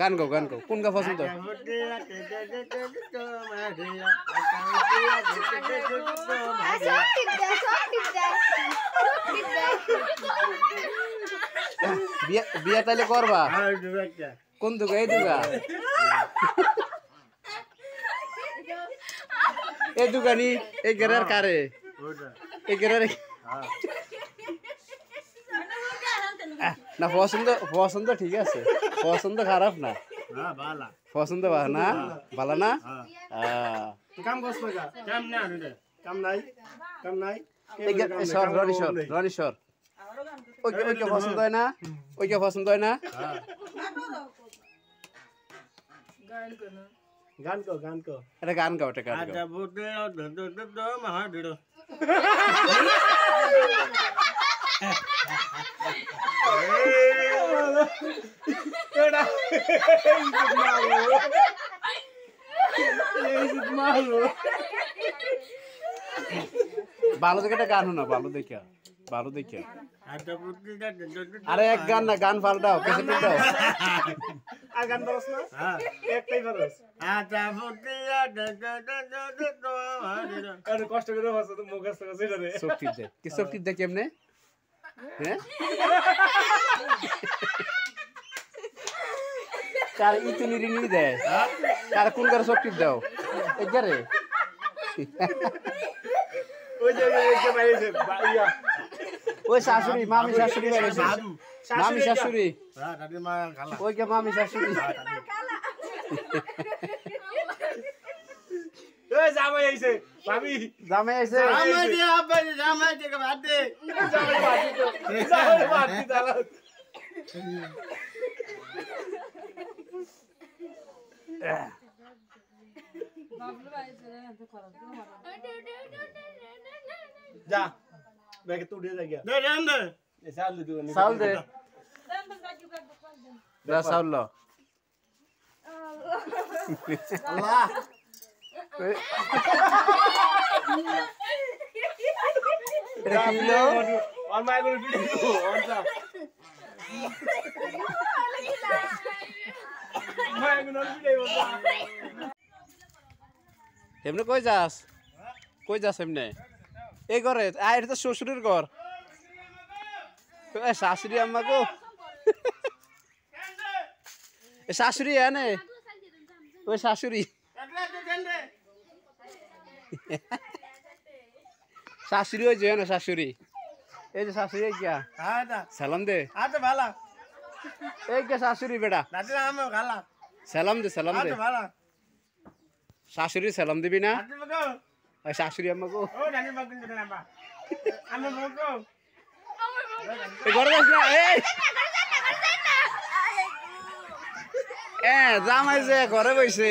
গান গাও গান গাও কোন গা পছন্দ বিয়া তাইলে করবা কোন দুগা এই দুগা এই দুগানি এই গেরার কারে এই গেরার হ্যাঁ। না পছন্দ পছন্দ ঠিক আছে পছন্দ খারাপ না পছন্দ ভালো না ভালো না হ্যাঁ। রনি পছন্দ হয় না পছন্দ হয় না হ্যাঁ। গান গান এটা গান গান ভালো দেখে একটা গান না ভালো দেখে ভালো দেখে আরে এক গান না গান পাল্টাও কেসে দাও আর গান পারস না হ্যাঁ একটাই পারস আটা ফুটিয়া কষ্ট করে তো মুখ শক্তি কি শক্তি দেখ কেমনে হ্যাঁ? কার ইতুনি রিনি দেয় হ্যাঁ? কার কোন কার সব টিপ দাও এগারে ওই শাশুড়ি মামি শাশুড়ি হ্যাঁ, মামি শাশুড়ি ওই কে মামি শাশুড়ি ওই যাবো এইসে भाभी रमेश रमेश जी आप रमेश जी के बात दे जाओ बात दे जाओ बात दे डालो बाबलू भाई जरा ऐसे करो जा मैं के तू दे जा गया दे जान दे साल दे साल दे दे साल लो अल्लाह এটা কই যাস কই যাস এমনে এই ঘরে আর তো শ্বশুরের ঘর শাশুড়ি আম্মা গো শাশুড়ি এনে ওই শাশুড়ি শাশুড়ি হয়েছে হ্যাঁ না শাশুড়ি এই যে শাশুড়ি গিয়া সালাম দে ভালো এই গিয়া শাশুড়ি বেটা সালাম দে সালাম দে শাশুড়ি সালাম দিবি না শাশুড়ি আমাকে ঘরে যাস না এ জামাই যে ঘরে বইছে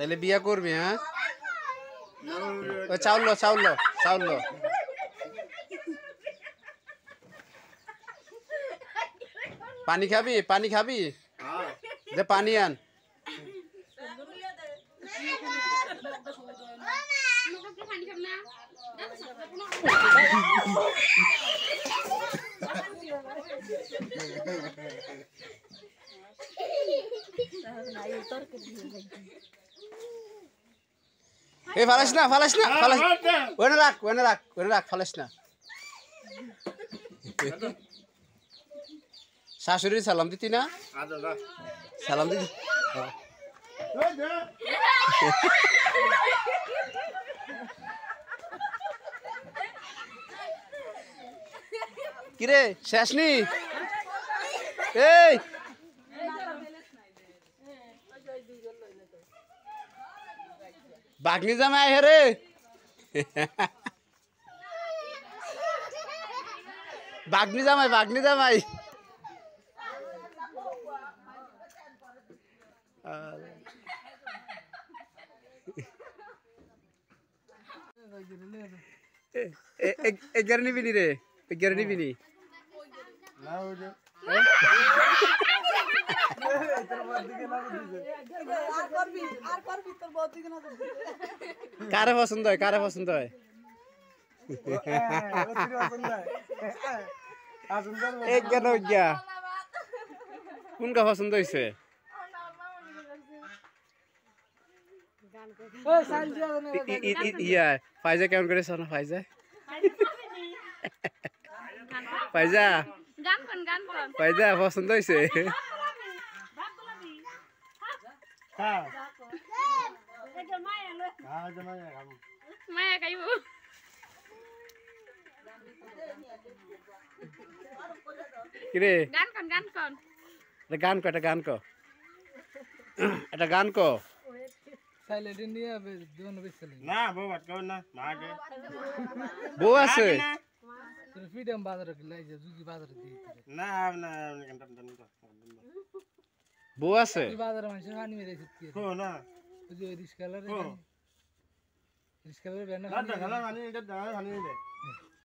তাহলে বিয়া করবি হ্যাঁ চাউল চাউল চাউল পানি খাবি পানি খাবি যে হ্যাঁ। পানি আন তোর এই ফালাস না ফালাস না হ্যাঁ, ফালাস ওখানে রাখ ওখানে রাখ ওখানে রাখ ফালাস না শাশুড়ি সালাম দিতি না আচ্ছা, সালাম দিতি কিরে শেষ নি এই बागनी जमा है रे बागनी जमाई बागनी जमाई एगारनी बिनी रे एगारनी बिनी কারে পছন্দ হয় কারে পছন্দ হয় কেন কোনটা পছন্দ হয়েছে ইয়া ফাইজা কেমন করে শোনো ফাইজা ফাইজা ফাইজা পছন্দ হয়েছে हाँ हाँ जमाएंगे हम मैं कहीं हूँ কিরে গান কোন গান কোন এটা গান কো এটা গান কো এটা গান কো সাইলেন্ট ইন্ডিয়া দুন বিসলি না বউ বাট কো না মাগে বউ আছে ফ্রিডম বাজার লাই যে জুগি বাজার দি না না কেন কেন বউ আছে বাজারে মানুষের হানি মেরে দিচ্ছে হো হ্যাঁ, না ওই যে রিস্কালার রিস্কালার হ্যাঁ। ব্যানার না না হানি এটা হানি এটা